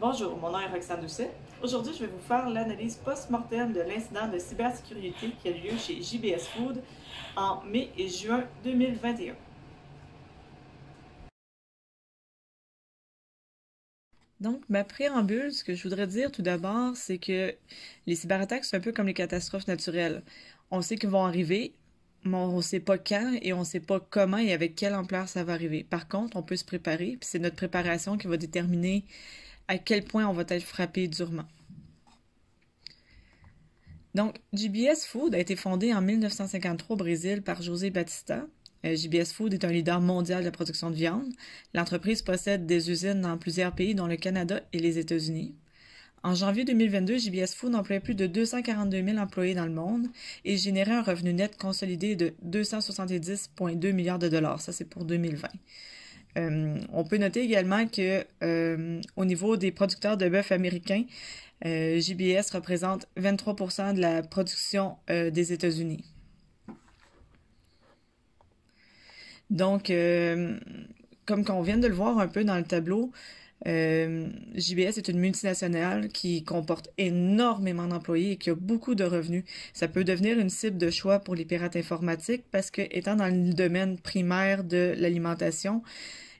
Bonjour, mon nom est Roxane Doucet. Aujourd'hui, je vais vous faire l'analyse post-mortem de l'incident de cybersécurité qui a eu lieu chez JBS Food en mai et juin 2021. Donc, ma préambule, ce que je voudrais dire tout d'abord, c'est que les cyberattaques, sont un peu comme les catastrophes naturelles. On sait qu'elles vont arriver, mais on ne sait pas quand et on ne sait pas comment et avec quelle ampleur ça va arriver. Par contre, on peut se préparer, puis c'est notre préparation qui va déterminer à quel point on va être frappé durement. Donc, GBS Food a été fondée en 1953 au Brésil par José Batista. Euh, JBS Food est un leader mondial de la production de viande. L'entreprise possède des usines dans plusieurs pays, dont le Canada et les États-Unis. En janvier 2022, JBS Food employait plus de 242 000 employés dans le monde et générait un revenu net consolidé de 270,2 milliards de dollars. Ça, c'est pour 2020. Euh, on peut noter également que euh, au niveau des producteurs de bœuf américains, euh, JBS représente 23 de la production des États-Unis. Donc, comme on vient de le voir un peu dans le tableau, euh, JBS est une multinationale qui comporte énormément d'employés et qui a beaucoup de revenus. Ça peut devenir une cible de choix pour les pirates informatiques parce que, étant dans le domaine primaire de l'alimentation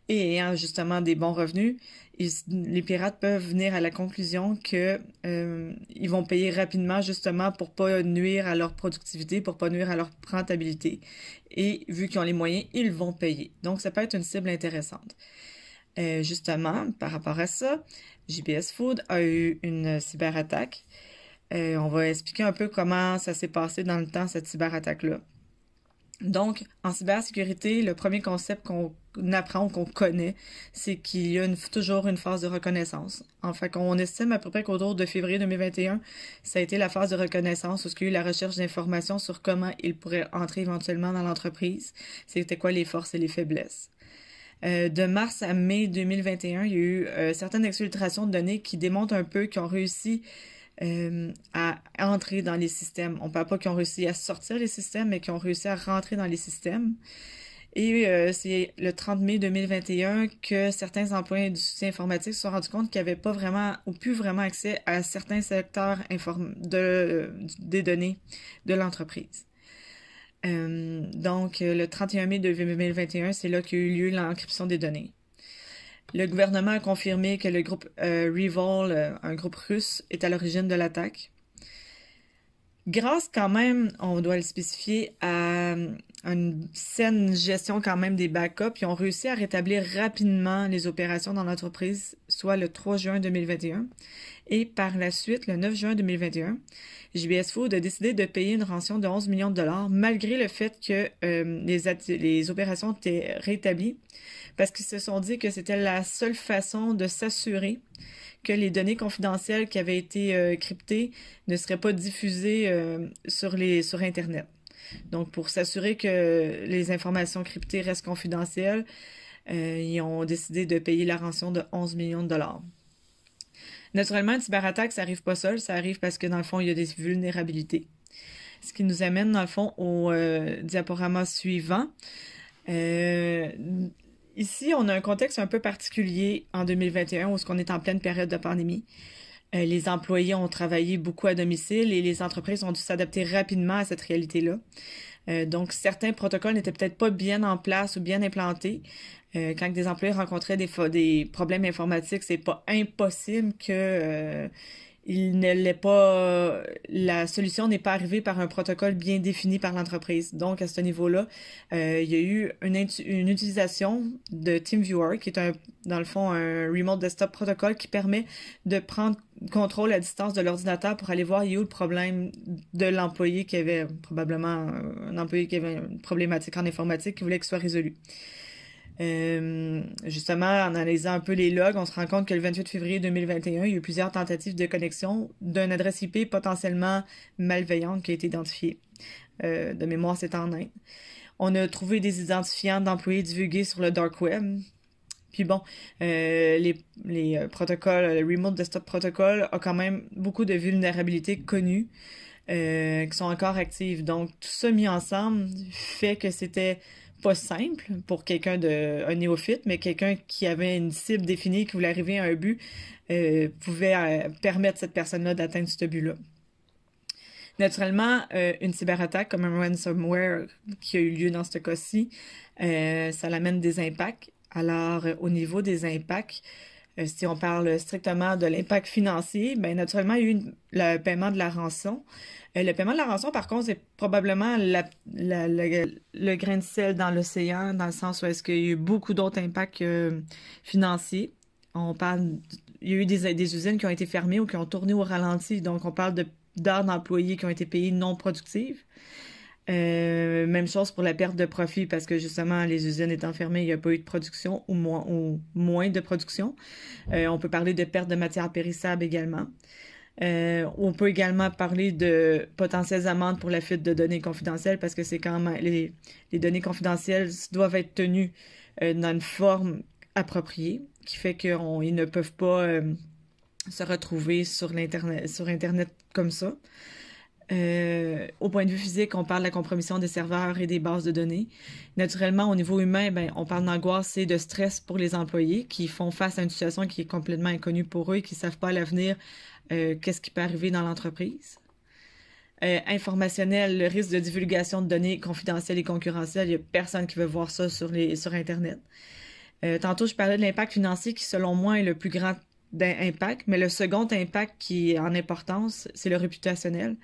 et ayant justement des bons revenus, les pirates peuvent venir à la conclusion que euh, ils vont payer rapidement justement pour pas nuire à leur productivité, pour pas nuire à leur rentabilité. Et vu qu'ils ont les moyens, ils vont payer. Donc ça peut être une cible intéressante. Euh, justement, par rapport à ça, JBS Food a eu une cyberattaque. Euh, on va expliquer un peu comment ça s'est passé dans le temps, cette cyberattaque-là. Donc, en cybersécurité, le premier concept qu'on apprend, ou qu'on connaît, c'est qu'il y a toujours une phase de reconnaissance. En fait, on estime à peu près qu'autour de février 2021, ça a été la phase de reconnaissance où il y a eu la recherche d'informations sur comment ils pourraient entrer éventuellement dans l'entreprise, c'était quoi les forces et les faiblesses. Euh, de mars à mai 2021, il y a eu euh, certaines exfiltrations de données qui démontrent un peu qu'ils ont réussi euh, à entrer dans les systèmes. On ne parle pas qu'ils ont réussi à sortir les systèmes, mais qu'ils ont réussi à rentrer dans les systèmes. Et c'est le 30 mai 2021 que certains employés du soutien informatique se sont rendus compte qu'ils n'avaient pas vraiment ou plus vraiment accès à certains secteurs de, des données de l'entreprise. Euh, donc, euh, le 31 mai 2021, c'est là qu'a eu lieu l'encryption des données. Le gouvernement a confirmé que le groupe euh, Revol, un groupe russe, est à l'origine de l'attaque. Grâce quand même, on doit le spécifier, à une saine gestion quand même des backups, ils ont réussi à rétablir rapidement les opérations dans l'entreprise, soit le 3 juin 2021, et par la suite, le 9 juin 2021, JBS Food a décidé de payer une rançon de 11 millions de dollars malgré le fait que euh, les, opérations étaient rétablies parce qu'ils se sont dit que c'était la seule façon de s'assurer que les données confidentielles qui avaient été euh, cryptées ne seraient pas diffusées euh, sur, Internet. Donc, pour s'assurer que les informations cryptées restent confidentielles, ils ont décidé de payer la rançon de 11 millions de dollars. Naturellement, une cyberattaque, ça arrive pas seul, ça arrive parce que dans le fond, il y a des vulnérabilités. Ce qui nous amène, dans le fond, au euh, diaporama suivant. Euh, ici, on a un contexte un peu particulier en 2021 où qu'on est en pleine période de pandémie. Euh, les employés ont travaillé beaucoup à domicile et les entreprises ont dû s'adapter rapidement à cette réalité-là. donc, certains protocoles n'étaient peut-être pas bien en place ou bien implantés, euh, quand des employés rencontraient des, problèmes informatiques, c'est pas impossible que euh, il ne l'est pas. La solution n'est pas arrivée par un protocole bien défini par l'entreprise. Donc à ce niveau-là, euh, il y a eu une, utilisation de TeamViewer, qui est un, dans le fond un remote desktop protocol qui permet de prendre contrôle à distance de l'ordinateur pour aller voir le problème de l'employé qui avait probablement un employé qui avait une problématique en informatique qui voulait que soit résolu. Euh, justement, en analysant un peu les logs, on se rend compte que le 28 février 2021, il y a eu plusieurs tentatives de connexion d'une adresse IP potentiellement malveillante qui a été identifiée. Euh, de mémoire, c'est en Inde. On a trouvé des identifiants d'employés divulgués sur le dark web. Puis bon, euh, les, protocoles, le Remote Desktop Protocol a quand même beaucoup de vulnérabilités connues. qui sont encore actives. Donc, tout ça mis ensemble fait que c'était pas simple pour quelqu'un de un néophyte, mais quelqu'un qui avait une cible définie, qui voulait arriver à un but, euh, pouvait euh, permettre cette personne-là d'atteindre ce but-là. Naturellement, euh, une cyberattaque comme un ransomware qui a eu lieu dans ce cas-ci, ça l'amène des impacts. Alors, au niveau des impacts, euh, si on parle strictement de l'impact financier, bien naturellement, il y a eu le paiement de la rançon. Euh, le paiement de la rançon, par contre, c'est probablement le, grain de sel dans l'océan, dans le sens où est-ce qu'il y a eu beaucoup d'autres impacts euh, financiers. On parle, il y a eu des, usines qui ont été fermées ou qui ont tourné au ralenti, donc on parle de d'heures d'employés qui ont été payés non productives. Euh, même chose pour la perte de profit parce que justement, les usines étant fermées, il n'y a pas eu de production ou, moins, ou moins de production. Euh, on peut parler de perte de matières périssables également. Euh, on peut également parler de potentielles amendes pour la fuite de données confidentielles parce que c'est quand même les, données confidentielles doivent être tenues dans une forme appropriée qui fait qu'ils ne peuvent pas se retrouver sur Internet comme ça. Euh, au point de vue physique, on parle de la compromission des serveurs et des bases de données. Naturellement, au niveau humain, ben, on parle d'angoisse et de stress pour les employés qui font face à une situation qui est complètement inconnue pour eux et qui ne savent pas à l'avenir euh, qu'est-ce qui peut arriver dans l'entreprise. Euh, informationnel, le risque de divulgation de données confidentielles et concurrentielles, il n'y a personne qui veut voir ça sur, les, sur Internet. tantôt, je parlais de l'impact financier qui, selon moi, est le plus grand d'impact, mais le second impact qui est en importance, c'est le réputationnel.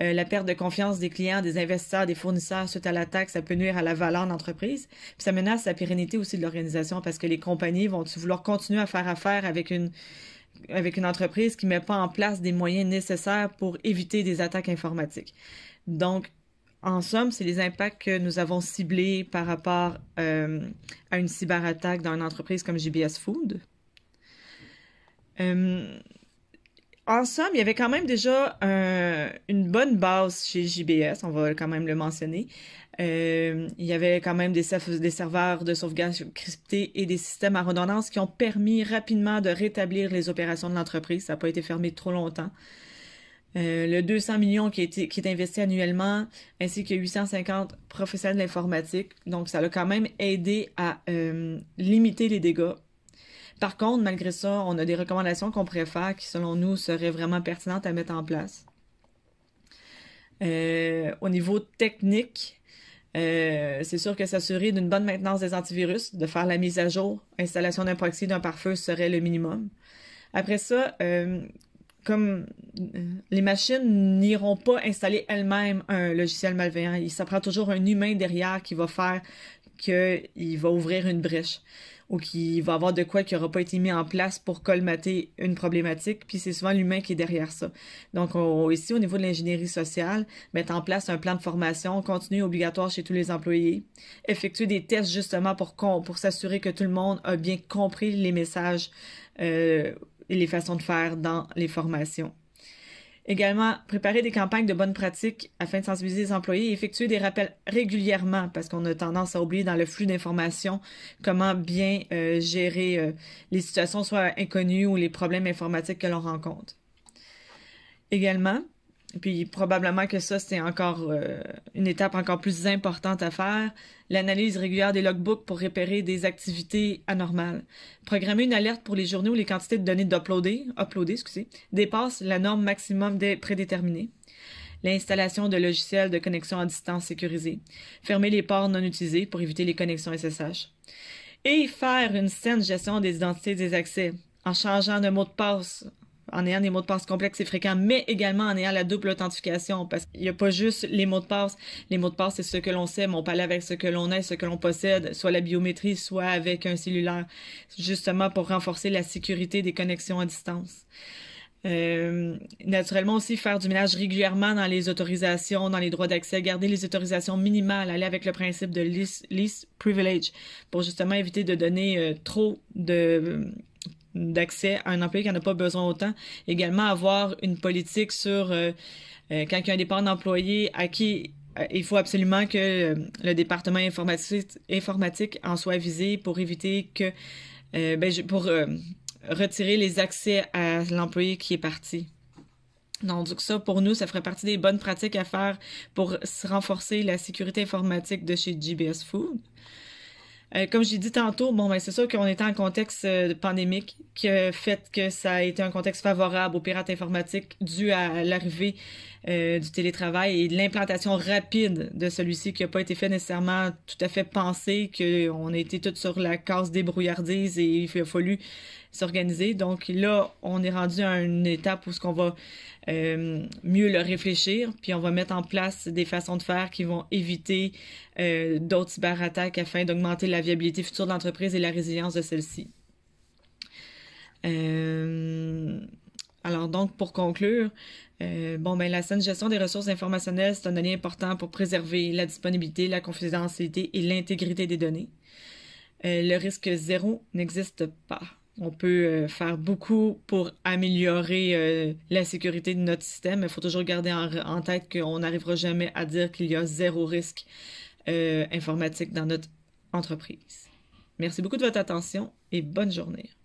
Euh, la perte de confiance des clients, des investisseurs, des fournisseurs suite à l'attaque, ça peut nuire à la valeur de l'entreprise. Puis ça menace la pérennité aussi de l'organisation parce que les compagnies vont vouloir continuer à faire affaire avec une avec une entreprise qui met pas en place des moyens nécessaires pour éviter des attaques informatiques. Donc, en somme, c'est les impacts que nous avons ciblés par rapport euh, à une cyberattaque dans une entreprise comme GBS Food. Euh, en somme, il y avait quand même déjà euh, une bonne base chez JBS, on va quand même le mentionner. Euh, il y avait quand même des, des, serveurs de sauvegarde cryptés et des systèmes à redondance qui ont permis rapidement de rétablir les opérations de l'entreprise. Ça n'a pas été fermé trop longtemps. le 200 millions qui, est, qui est investi annuellement, ainsi que 850 professionnels de l'informatique. Donc, ça a quand même aidé à limiter les dégâts par contre, malgré ça, on a des recommandations qu'on pourrait faire qui, selon nous, seraient vraiment pertinentes à mettre en place. Euh, au niveau technique, euh, c'est sûr que s'assurer d'une bonne maintenance des antivirus, de faire la mise à jour, installation d'un proxy, d'un pare-feu serait le minimum. Après ça, euh, comme les machines n'iront pas installer elles-mêmes un logiciel malveillant, il s'apprend toujours un humain derrière qui va faire qu'il va ouvrir une brèche ou qu'il va avoir de quoi qui n'aura pas été mis en place pour colmater une problématique, puis c'est souvent l'humain qui est derrière ça. Donc ici, au niveau de l'ingénierie sociale, mettre en place un plan de formation continuer obligatoire chez tous les employés, effectuer des tests justement pour, pour s'assurer que tout le monde a bien compris les messages euh, et les façons de faire dans les formations. Également, préparer des campagnes de bonnes pratiques afin de sensibiliser les employés et effectuer des rappels régulièrement parce qu'on a tendance à oublier dans le flux d'informations comment bien euh, gérer euh, les situations soit inconnues ou les problèmes informatiques que l'on rencontre. Également, puis probablement que ça, c'est encore euh, une étape encore plus importante à faire, l'analyse régulière des logbooks pour repérer des activités anormales. Programmer une alerte pour les journées où les quantités de données d'uploader, uploader, excusez, dépassent la norme maximum des prédéterminée. L'installation de logiciels de connexion à distance sécurisée. Fermer les ports non utilisés pour éviter les connexions SSH. Et faire une saine gestion des identités et des accès en changeant de mot de passe, en ayant des mots de passe complexes et fréquents, mais également en ayant la double authentification, parce qu'il n'y a pas juste les mots de passe. Les mots de passe, c'est ce que l'on sait, mais on parle avec ce que l'on est, ce que l'on possède, soit la biométrie, soit avec un cellulaire, justement pour renforcer la sécurité des connexions à distance. Euh, naturellement aussi faire du ménage régulièrement dans les autorisations, dans les droits d'accès, garder les autorisations minimales, aller avec le principe de least, privilege pour justement éviter de donner euh, trop de d'accès à un employé qui n'en a pas besoin autant. Également, avoir une politique sur euh, euh, quand il y a un départ d'employé à qui euh, il faut absolument que le département informatique, informatique en soit visé pour éviter que ben, pour retirer les accès à l'employé qui est parti. Donc ça, pour nous, ça ferait partie des bonnes pratiques à faire pour renforcer la sécurité informatique de chez GBS Food. Euh, comme j'ai dit tantôt, bon, ben, c'est sûr qu'on était en contexte de euh, pandémique, que fait que ça a été un contexte favorable aux pirates informatiques dû à l'arrivée euh, du télétravail et de l'implantation rapide de celui-ci qui n'a pas été fait nécessairement tout à fait pensé, qu'on a été tous sur la case débrouillardise et il a fallu s'organiser. Donc là, on est rendu à une étape où ce qu'on va euh, mieux le réfléchir, puis on va mettre en place des façons de faire qui vont éviter euh, d'autres cyberattaques afin d'augmenter la viabilité future de l'entreprise et la résilience de celle-ci. Euh... Alors donc, pour conclure, euh, bon, ben, la saine gestion des ressources informationnelles, c'est un allié important pour préserver la disponibilité, la confidentialité et l'intégrité des données. Euh, le risque zéro n'existe pas. On peut euh, faire beaucoup pour améliorer la sécurité de notre système, mais il faut toujours garder en tête qu'on n'arrivera jamais à dire qu'il y a zéro risque informatique dans notre entreprise. Merci beaucoup de votre attention et bonne journée.